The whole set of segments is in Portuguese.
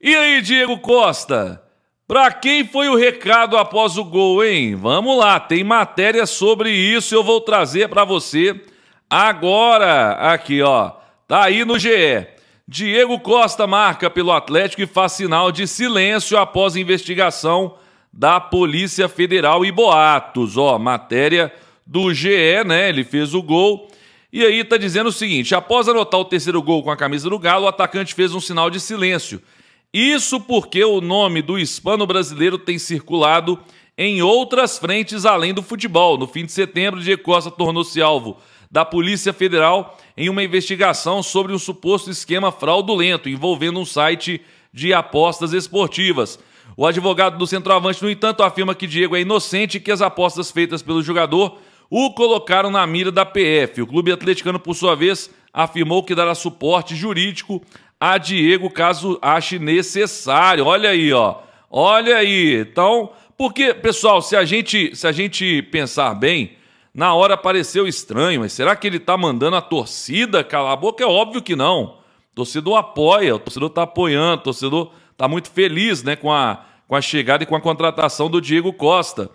E aí, Diego Costa? Para quem foi o recado após o gol, hein? Vamos lá, tem matéria sobre isso, eu vou trazer para você agora. Aqui, ó. Tá aí no GE. Diego Costa marca pelo Atlético e faz sinal de silêncio após investigação da Polícia Federal e boatos, ó, matéria do GE, né? Ele fez o gol. E aí tá dizendo o seguinte: após anotar o terceiro gol com a camisa do Galo, o atacante fez um sinal de silêncio isso porque o nome do hispano brasileiro tem circulado em outras frentes além do futebol. No fim de setembro, Diego Costa tornou-se alvo da Polícia Federal em uma investigação sobre um suposto esquema fraudulento envolvendo um site de apostas esportivas. O advogado do centroavante, no entanto, afirma que Diego é inocente e que as apostas feitas pelo jogador o colocaram na mira da PF. O clube atleticano, por sua vez, afirmou que dará suporte jurídico a Diego caso ache necessário. Olha aí, ó. Olha aí. Então, porque, pessoal, se a gente, se a gente pensar bem, na hora pareceu estranho, mas será que ele tá mandando a torcida calar a boca? É óbvio que não. O torcedor apoia, o torcedor tá apoiando, o torcedor tá muito feliz, né, com a com a chegada e com a contratação do Diego Costa.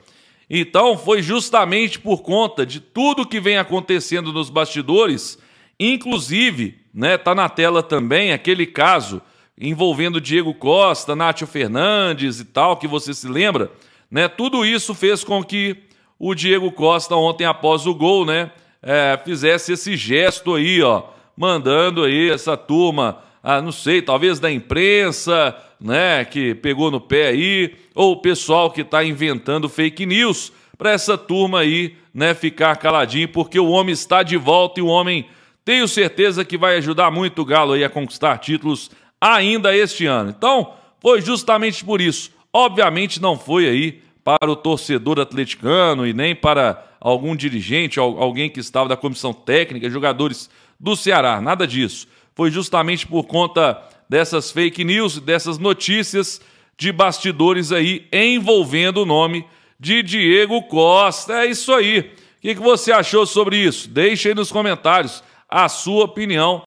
Então, foi justamente por conta de tudo que vem acontecendo nos bastidores, inclusive né? Tá na tela também aquele caso envolvendo Diego Costa, Nátio Fernandes e tal, que você se lembra, né? Tudo isso fez com que o Diego Costa ontem após o gol, né, é, fizesse esse gesto aí, ó, mandando aí essa turma, ah, não sei, talvez da imprensa, né, que pegou no pé aí, ou o pessoal que está inventando fake news, para essa turma aí, né, ficar caladinho, porque o homem está de volta e o homem tenho certeza que vai ajudar muito o Galo aí a conquistar títulos ainda este ano. Então, foi justamente por isso. Obviamente não foi aí para o torcedor atleticano e nem para algum dirigente, alguém que estava da comissão técnica, jogadores do Ceará, nada disso. Foi justamente por conta dessas fake news, dessas notícias de bastidores aí envolvendo o nome de Diego Costa. É isso aí. O que você achou sobre isso? Deixe aí nos comentários a sua opinião